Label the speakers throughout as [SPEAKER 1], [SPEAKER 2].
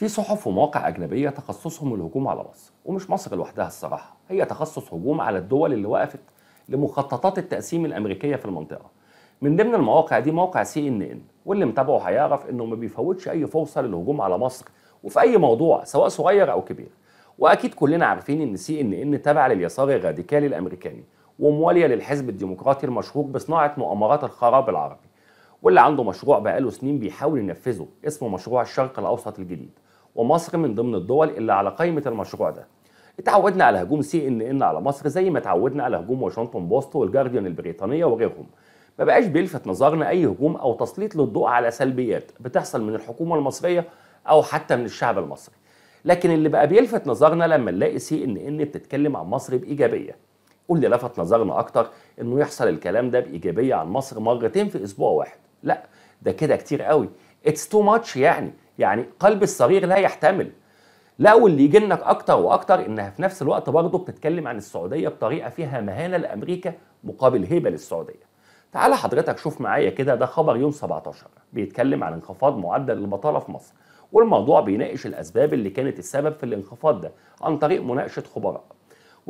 [SPEAKER 1] في صحف ومواقع أجنبية تخصصهم الهجوم على مصر ومش مصر لوحدها الصراحة هي تخصص هجوم على الدول اللي وقفت لمخططات التقسيم الأمريكية في المنطقة من ضمن المواقع دي موقع سي ان ان واللي متابعه هيعرف انه ما بيفوتش اي فرصه للهجوم على مصر وفي اي موضوع سواء صغير او كبير واكيد كلنا عارفين ان سي ان ان تابع لليسار الراديكالي الامريكاني ومواليه للحزب الديمقراطي المشهور بصناعه مؤامرات الخراب العربي واللي عنده مشروع بقاله سنين بيحاول ينفذه اسمه مشروع الشرق الاوسط الجديد ومصر من ضمن الدول اللي على قائمه المشروع ده اتعودنا على هجوم سي ان ان على مصر زي ما اتعودنا على هجوم واشنطن بوست والجارديان البريطانيه وغيرهم ما بقاش بيلفت نظرنا اي هجوم او تسليط للضوء على سلبيات بتحصل من الحكومه المصريه او حتى من الشعب المصري لكن اللي بقى بيلفت نظرنا لما نلاقي سي ان ان بتتكلم عن مصر بايجابيه واللي لفت نظرنا اكتر انه يحصل الكلام ده بايجابيه عن مصر مرتين في اسبوع واحد لا ده كده كتير قوي اتس تو ماتش يعني يعني قلب الصغير لا يحتمل لا واللي يجي لك اكتر واكتر انها في نفس الوقت برضه بتتكلم عن السعوديه بطريقه فيها مهانه لامريكا مقابل هيبه للسعوديه تعال حضرتك شوف معايا كده ده خبر يوم 17 بيتكلم عن انخفاض معدل البطاله في مصر والموضوع بيناقش الاسباب اللي كانت السبب في الانخفاض ده عن طريق مناقشه خبراء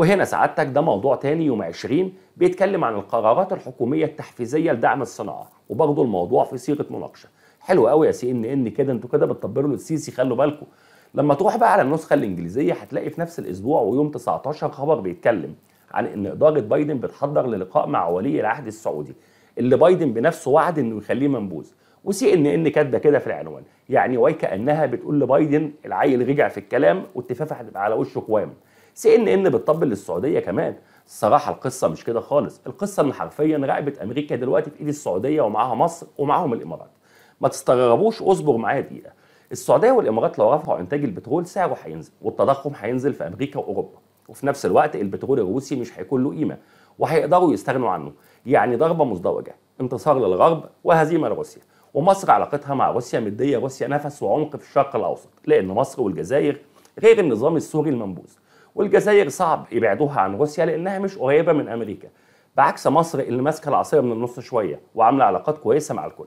[SPEAKER 1] وهنا سعادتك ده موضوع تاني يوم 20 بيتكلم عن القرارات الحكوميه التحفيزيه لدعم الصناعه وبرضه الموضوع في صيغه مناقشه حلو قوي يا سي ان ان كده انتوا كده بتطبلوا للسيسي خلوا بالكم لما تروح بقى على النسخه الانجليزيه هتلاقي في نفس الاسبوع ويوم 19 خبر بيتكلم عن ان اداره بايدن بتحضر للقاء مع ولي العهد السعودي اللي بايدن بنفسه وعد انه يخليه منبوذ وسي ان ان كاتبه كده في العنوان يعني وكأنها بتقول لبايدن العيل رجع في الكلام والتفافه هتبقى على وشه قوام سي ان ان بتطبل للسعوديه كمان الصراحه القصه مش كده خالص القصه ان حرفيا رقبه امريكا دلوقتي في ايد السعوديه ومعاها مصر ومعاهم الامارات ما تستغربوش اصبر معايا دقيقه السعوديه والامارات لو رفعوا انتاج البترول سعره هينزل والتضخم هينزل في امريكا واوروبا وفي نفس الوقت البترول الروسي مش هيكون له قيمه وهيقدروا يستغنوا عنه يعني ضربه مزدوجه انتصار للغرب وهزيمه لروسيا ومصر علاقتها مع روسيا مديه روسيا نفس وعمق في الشرق الاوسط لان مصر والجزائر غير النظام السوري المنبوذ والجزائر صعب يبعدوها عن روسيا لانها مش قريبه من امريكا بعكس مصر اللي ماسكه العصايه من النص شويه وعامله علاقات كويسه مع الكل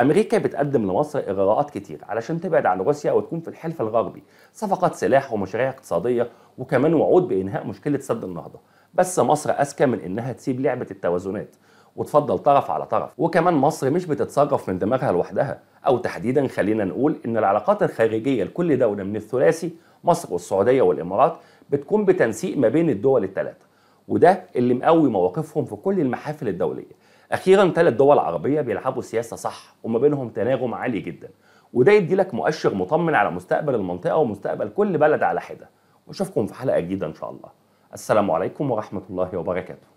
[SPEAKER 1] امريكا بتقدم لمصر اغراءات كتير علشان تبعد عن روسيا وتكون في الحلف الغربي صفقات سلاح ومشاريع اقتصاديه وكمان وعود بانهاء مشكله سد النهضه بس مصر اذكى من انها تسيب لعبه التوازنات وتفضل طرف على طرف وكمان مصر مش بتتصرف من دماغها لوحدها او تحديدا خلينا نقول ان العلاقات الخارجيه لكل دوله من الثلاثي مصر والسعوديه والامارات بتكون بتنسيق ما بين الدول الثلاثه وده اللي مقوي مواقفهم في كل المحافل الدوليه اخيرا ثلاث دول عربيه بيلعبوا سياسه صح وما بينهم تناغم عالي جدا وده يدي لك مؤشر مطمن على مستقبل المنطقه ومستقبل كل بلد على حده واشوفكم في حلقه جديده ان شاء الله السلام عليكم ورحمه الله وبركاته